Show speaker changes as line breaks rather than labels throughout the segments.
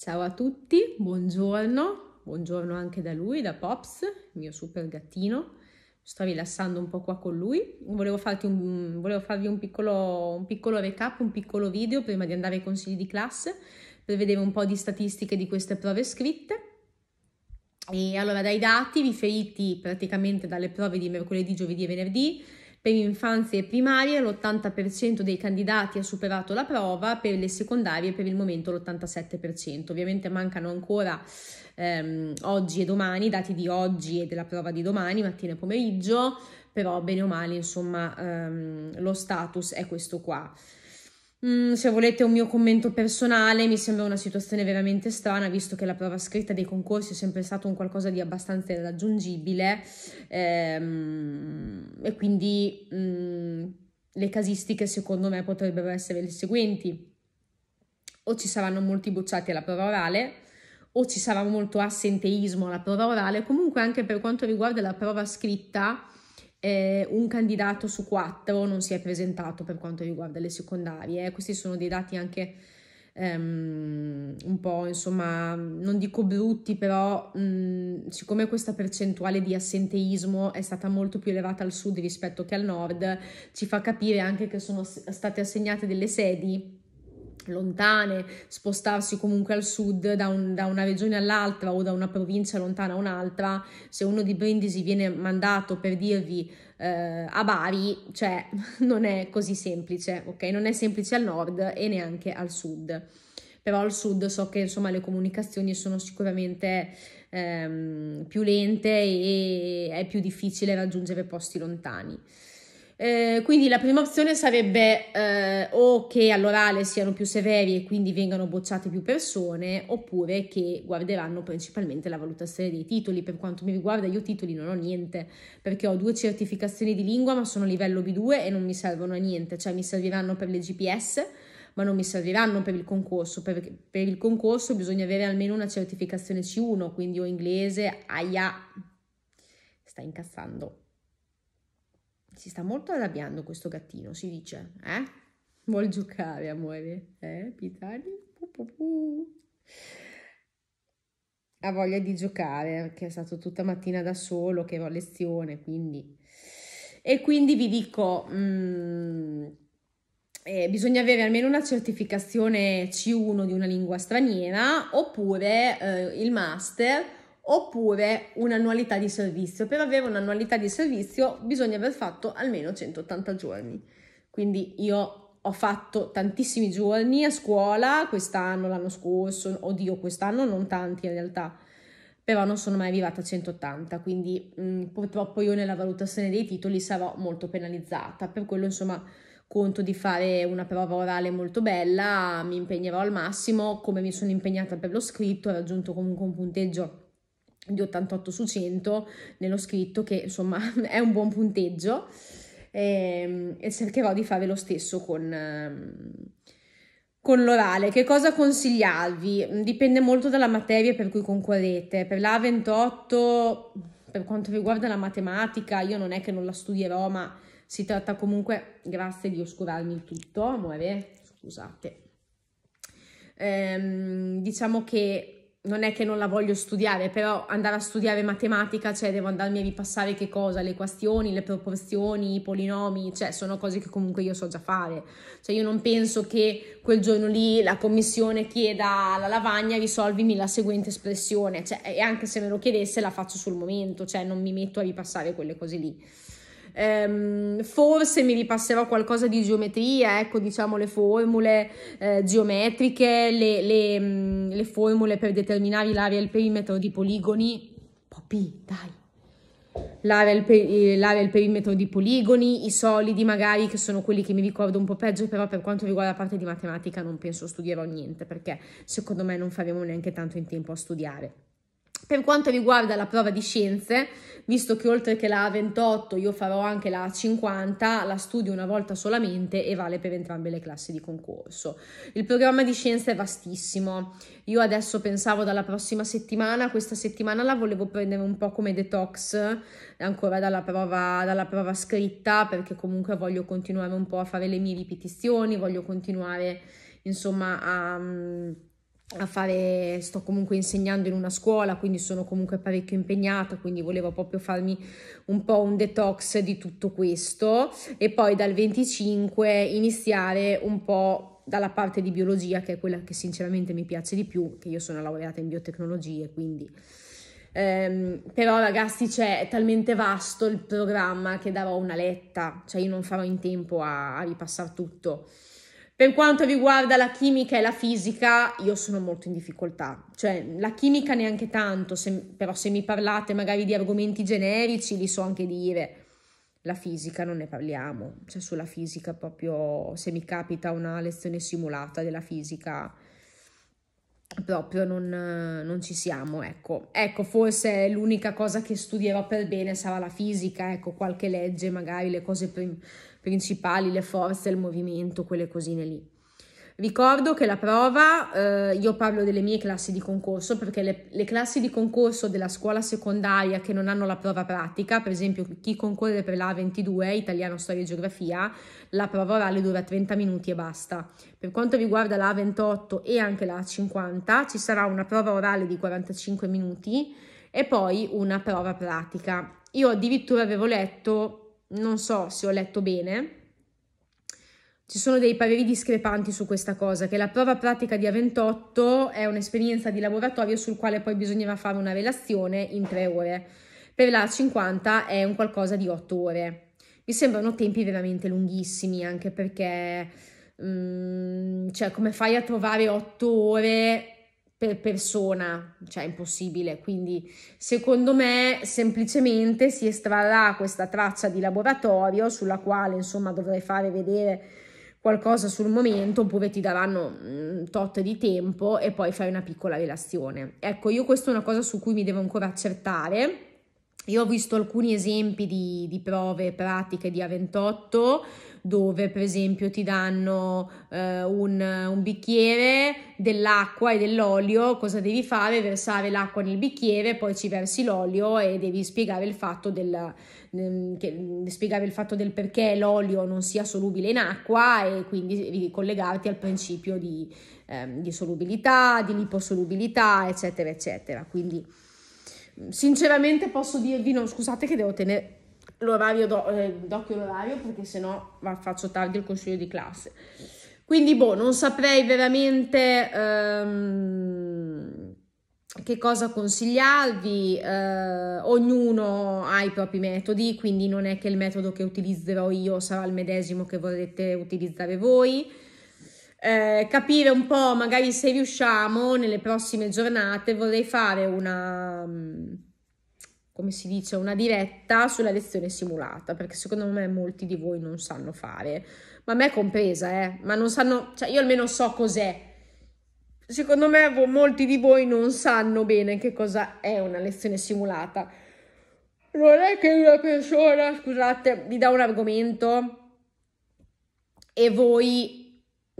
Ciao a tutti, buongiorno, buongiorno anche da lui, da Pops, mio super gattino. Sto rilassando un po' qua con lui. Volevo, un, volevo farvi un piccolo, un piccolo recap, un piccolo video prima di andare ai consigli di classe per vedere un po' di statistiche di queste prove scritte. E allora dai dati riferiti praticamente dalle prove di mercoledì, giovedì e venerdì per infanzia e primaria l'80% dei candidati ha superato la prova, per le secondarie per il momento l'87%. Ovviamente mancano ancora ehm, oggi e domani, i dati di oggi e della prova di domani, mattina e pomeriggio, però bene o male insomma ehm, lo status è questo qua. Mm, se volete un mio commento personale, mi sembra una situazione veramente strana, visto che la prova scritta dei concorsi è sempre stato un qualcosa di abbastanza irraggiungibile ehm, e quindi mm, le casistiche secondo me potrebbero essere le seguenti. O ci saranno molti bocciati alla prova orale, o ci sarà molto assenteismo alla prova orale, comunque anche per quanto riguarda la prova scritta eh, un candidato su quattro non si è presentato per quanto riguarda le secondarie. Eh. Questi sono dei dati anche um, un po', insomma, non dico brutti, però um, siccome questa percentuale di assenteismo è stata molto più elevata al sud rispetto che al nord, ci fa capire anche che sono state assegnate delle sedi lontane, spostarsi comunque al sud da, un, da, una regione all'altra o da una provincia lontana a un'altra, se uno di Brindisi viene mandato per dirvi eh, a Bari, cioè non è così semplice, ok? Non è semplice al nord e neanche al sud. Però al sud so che insomma le comunicazioni sono sicuramente ehm, più lente e è più difficile raggiungere posti lontani. Eh, quindi la prima opzione sarebbe eh, o che all'orale siano più severi e quindi vengano bocciate più persone, oppure che guarderanno principalmente la valutazione dei titoli. Per quanto mi riguarda, io titoli non ho niente, perché ho due certificazioni di lingua, ma sono livello B2 e non mi servono a niente, cioè mi serviranno per le GPS, ma non mi serviranno per il concorso. Per, per il concorso bisogna avere almeno una certificazione C1, quindi ho inglese, aia, sta incazzando si sta molto arrabbiando questo gattino, si dice, eh? Vuol giocare, amore, eh, Pitani? Ha voglia di giocare, perché è stato tutta mattina da solo, che ho lezione, quindi... E quindi vi dico... Mm, eh, bisogna avere almeno una certificazione C1 di una lingua straniera oppure eh, il master oppure un'annualità di servizio. Per avere un'annualità di servizio bisogna aver fatto almeno 180 giorni. Quindi io ho fatto tantissimi giorni a scuola quest'anno, l'anno scorso, oddio quest'anno non tanti in realtà, però non sono mai arrivata a 180, quindi mh, mm, purtroppo io nella valutazione dei titoli sarò molto penalizzata, per quello insomma conto di fare una prova orale molto bella, mi impegnerò al massimo, come mi sono impegnata per lo scritto, ho raggiunto comunque un punteggio di 88 su 100 nello scritto, che insomma è un buon punteggio, e, ehm, e cercherò di fare lo stesso con, ehm, con l'orale. Che cosa consigliarvi? Mm, dipende molto dalla materia per cui concorrete. Per la 28, per quanto riguarda la matematica, io non è che non la studierò, ma si tratta comunque, grazie di oscurarmi il tutto, amore, scusate. Ehm, diciamo che non è che non la voglio studiare, però andare a studiare matematica, cioè devo andarmi a ripassare che cosa, le equazioni, le proporzioni, i polinomi, cioè sono cose che comunque io so già fare. Cioè io non penso che quel giorno lì la commissione chieda alla lavagna risolvimi la seguente espressione, cioè, e anche se me lo chiedesse la faccio sul momento, cioè non mi metto a ripassare quelle cose lì ehm, forse mi ripasserò qualcosa di geometria, ecco diciamo le formule eh, geometriche, le, le, mh, mm, le, formule per determinare l'area e il perimetro di poligoni, Popi, dai! L'area e, eh, l'area e il perimetro di poligoni, i solidi magari che sono quelli che mi ricordo un po' peggio, però per quanto riguarda la parte di matematica non penso studierò niente perché secondo me non faremo neanche tanto in tempo a studiare. Per quanto riguarda la prova di scienze, visto che oltre che la 28 io farò anche la 50, la studio una volta solamente e vale per entrambe le classi di concorso. Il programma di scienze è vastissimo. Io adesso pensavo dalla prossima settimana, questa settimana la volevo prendere un po' come detox, ancora dalla prova, dalla prova scritta, perché comunque voglio continuare un po' a fare le mie ripetizioni, voglio continuare insomma a a fare, sto comunque insegnando in una scuola, quindi sono comunque parecchio impegnata, quindi volevo proprio farmi un po' un detox di tutto questo e poi dal 25 iniziare un po' dalla parte di biologia, che è quella che sinceramente mi piace di più, che io sono laureata in biotecnologie, quindi... Um, però ragazzi cioè, talmente vasto il programma che darò una letta, cioè io non farò in tempo a, a ripassare tutto. Per quanto riguarda la chimica e la fisica, io sono molto in difficoltà, cioè la chimica neanche tanto, se, però se mi parlate magari di argomenti generici li so anche dire. La fisica non ne parliamo, cioè sulla fisica proprio se mi capita una lezione simulata della fisica proprio non, non ci siamo, ecco. Ecco, forse l'unica cosa che studierò per bene sarà la fisica, ecco, qualche legge, magari le cose prim- principali, le forze, il movimento, quelle cosine lì. Ricordo che la prova, eh, io parlo delle mie classi di concorso perché le, le, classi di concorso della scuola secondaria che non hanno la prova pratica, per esempio chi concorre per la 22 italiano, storia e geografia, la prova orale dura 30 minuti e basta. Per quanto riguarda la 28 e anche la 50 ci sarà una prova orale di 45 minuti e poi una prova pratica. Io addirittura avevo letto non so se ho letto bene, ci sono dei pareri discrepanti su questa cosa, che la prova pratica di A28 è un'esperienza di laboratorio sul quale poi bisognerà fare una relazione in tre ore, per la A50 è un qualcosa di otto ore. Mi sembrano tempi veramente lunghissimi, anche perché, um, cioè, come fai a trovare otto ore per persona, cioè impossibile, quindi secondo me semplicemente si estrarrà questa traccia di laboratorio sulla quale insomma dovrei fare vedere qualcosa sul momento oppure ti daranno un mm, tot di tempo e poi fai una piccola relazione. Ecco, io questa è una cosa su cui mi devo ancora accertare io ho visto alcuni esempi di, di prove pratiche di A28 dove per esempio ti danno eh, un, un, bicchiere dell'acqua e dell'olio, cosa devi fare? Versare l'acqua nel bicchiere, poi ci versi l'olio e devi spiegare il fatto del, mm, che, spiegare il fatto del perché l'olio non sia solubile in acqua e quindi ricollegarti al principio di, eh, di solubilità, di liposolubilità, eccetera, eccetera. Quindi Sinceramente posso dirvi, no, scusate che devo tenere l'orario do, eh, d'occhio l'orario perché sennò va, faccio tardi il consiglio di classe. Quindi, boh, non saprei veramente ehm, che cosa consigliarvi. Eh, ognuno ha i propri metodi, quindi non è che il metodo che utilizzerò io sarà il medesimo che vorrete utilizzare voi eh, capire un po', magari se riusciamo nelle prossime giornate, vorrei fare una, mm, come si dice, una diretta sulla lezione simulata, perché secondo me molti di voi non sanno fare, ma a me compresa, eh, ma non sanno, cioè io almeno so cos'è. Secondo me molti di voi non sanno bene che cosa è una lezione simulata. Non è che una persona, scusate, vi dà un argomento e voi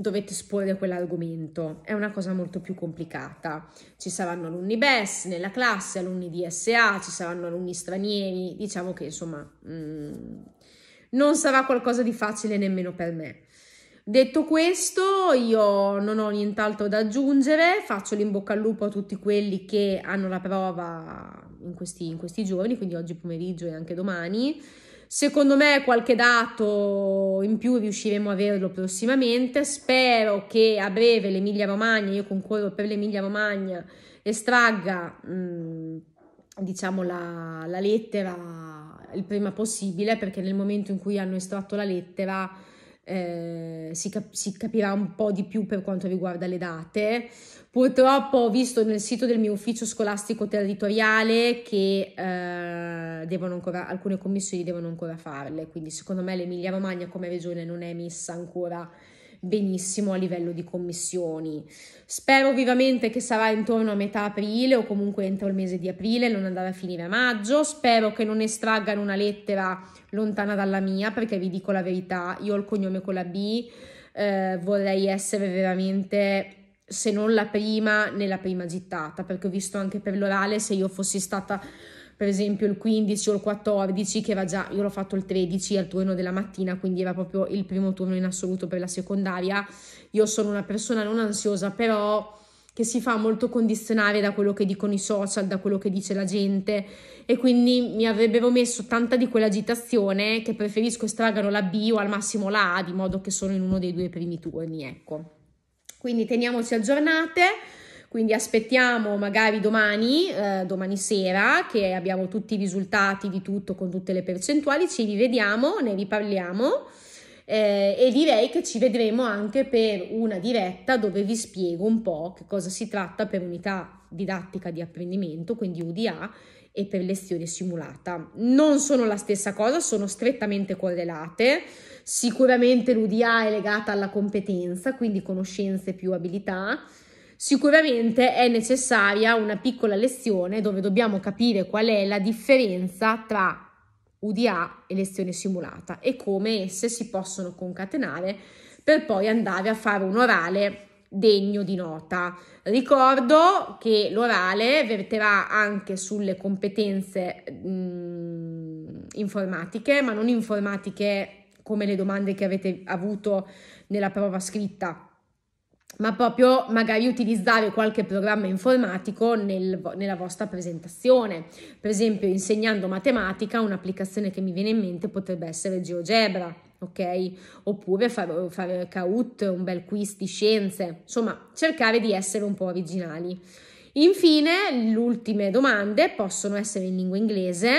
dovete esporre quell'argomento, è una cosa molto più complicata. Ci saranno alunni BES nella classe, alunni DSA, ci saranno alunni stranieri, diciamo che insomma mh, mm, non sarà qualcosa di facile nemmeno per me. Detto questo, io non ho nient'altro da aggiungere, faccio l'imbocca al lupo a tutti quelli che hanno la prova in questi, in questi giorni, quindi oggi pomeriggio e anche domani. Secondo me qualche dato in più riusciremo a averlo prossimamente. Spero che a breve l'Emilia Romagna, io concorro per l'Emilia Romagna, estragga mh, diciamo la, la lettera il prima possibile perché nel momento in cui hanno estratto la lettera eh, si, cap- si, capirà un po' di più per quanto riguarda le date. Purtroppo ho visto nel sito del mio ufficio scolastico territoriale che eh, ancora, alcune commissioni devono ancora farle, quindi secondo me l'Emilia Romagna come regione non è messa ancora benissimo a livello di commissioni. Spero vivamente che sarà intorno a metà aprile o comunque entro il mese di aprile, non andare a finire a maggio. Spero che non estraggano una lettera lontana dalla mia, perché vi dico la verità, io ho il cognome con la B, eh, vorrei essere veramente se non la prima, nella prima gittata, perché ho visto anche per l'orale se io fossi stata per esempio il 15 o il 14 che va già, io l'ho fatto il 13 al turno della mattina, quindi era proprio il primo turno in assoluto per la secondaria. Io sono una persona non ansiosa, però che si fa molto condizionare da quello che dicono i social, da quello che dice la gente e quindi mi avrebbero messo tanta di quell'agitazione che preferisco estragano la B o al massimo la A, di modo che sono in uno dei due primi turni, ecco. Quindi teniamoci aggiornate. Quindi aspettiamo magari domani, eh, domani sera, che abbiamo tutti i risultati di tutto con tutte le percentuali, ci rivediamo, ne riparliamo. Eh, e direi che ci vedremo anche per una diretta dove vi spiego un po' che cosa si tratta per unità didattica di apprendimento, quindi UDA, e per lezione simulata. Non sono la stessa cosa, sono strettamente correlate. Sicuramente l'UDA è legata alla competenza, quindi conoscenze più abilità, Sicuramente è necessaria una piccola lezione dove dobbiamo capire qual è la differenza tra UDA e lezione simulata e come esse si possono concatenare per poi andare a fare un orale degno di nota. Ricordo che l'orale verterà anche sulle competenze mh, mm, informatiche, ma non informatiche come le domande che avete avuto nella prova scritta ma proprio magari utilizzare qualche programma informatico nel, nella vostra presentazione. Per esempio, insegnando matematica, un'applicazione che mi viene in mente potrebbe essere GeoGebra, ok? Oppure fare, fare Kahoot, un bel quiz di scienze, insomma, cercare di essere un po' originali. Infine, le ultime domande possono essere in lingua inglese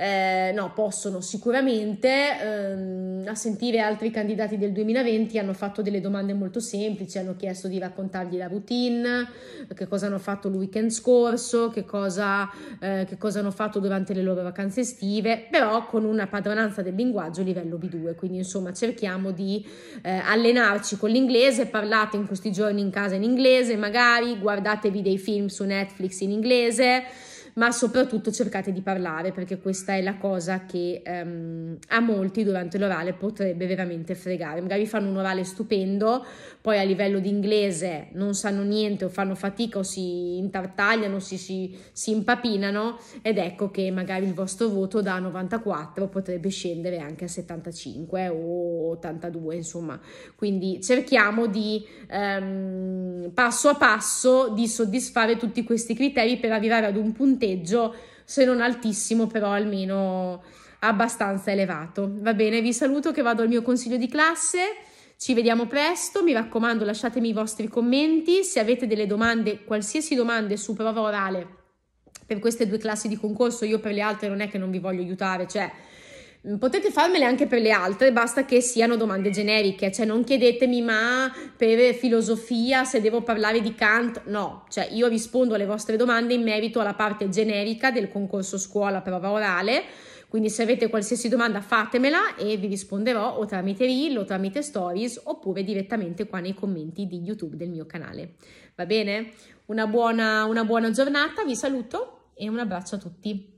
eh, no, possono sicuramente ehm, a sentire altri candidati del 2020 hanno fatto delle domande molto semplici, hanno chiesto di raccontargli la routine, che cosa hanno fatto il weekend scorso, che cosa, eh, che cosa hanno fatto durante le loro vacanze estive, però con una padronanza del linguaggio livello B2, quindi insomma cerchiamo di eh, allenarci con l'inglese, parlate in questi giorni in casa in inglese, magari guardatevi dei film su Netflix in inglese ma soprattutto cercate di parlare perché questa è la cosa che um, a molti durante l'orale potrebbe veramente fregare. Magari fanno un orale stupendo, poi a livello di inglese non sanno niente o fanno fatica o si intartagliano, si, si, si impapinano ed ecco che magari il vostro voto da 94 potrebbe scendere anche a 75 o 82, insomma. Quindi cerchiamo di um, passo a passo di soddisfare tutti questi criteri per arrivare ad un punteggio punteggio, se non altissimo, però almeno abbastanza elevato. Va bene, vi saluto che vado al mio consiglio di classe. Ci vediamo presto, mi raccomando lasciatemi i vostri commenti, se avete delle domande, qualsiasi domanda su prova orale per queste due classi di concorso, io per le altre non è che non vi voglio aiutare, cioè Mm, potete farmele anche per le altre, basta che siano domande generiche, cioè non chiedetemi ma per filosofia se devo parlare di Kant, no, cioè io rispondo alle vostre domande in merito alla parte generica del concorso scuola prova orale, quindi se avete qualsiasi domanda fatemela e vi risponderò o tramite reel o tramite stories oppure direttamente qua nei commenti di YouTube del mio canale, va bene? Una buona, una buona giornata, vi saluto e un abbraccio a tutti.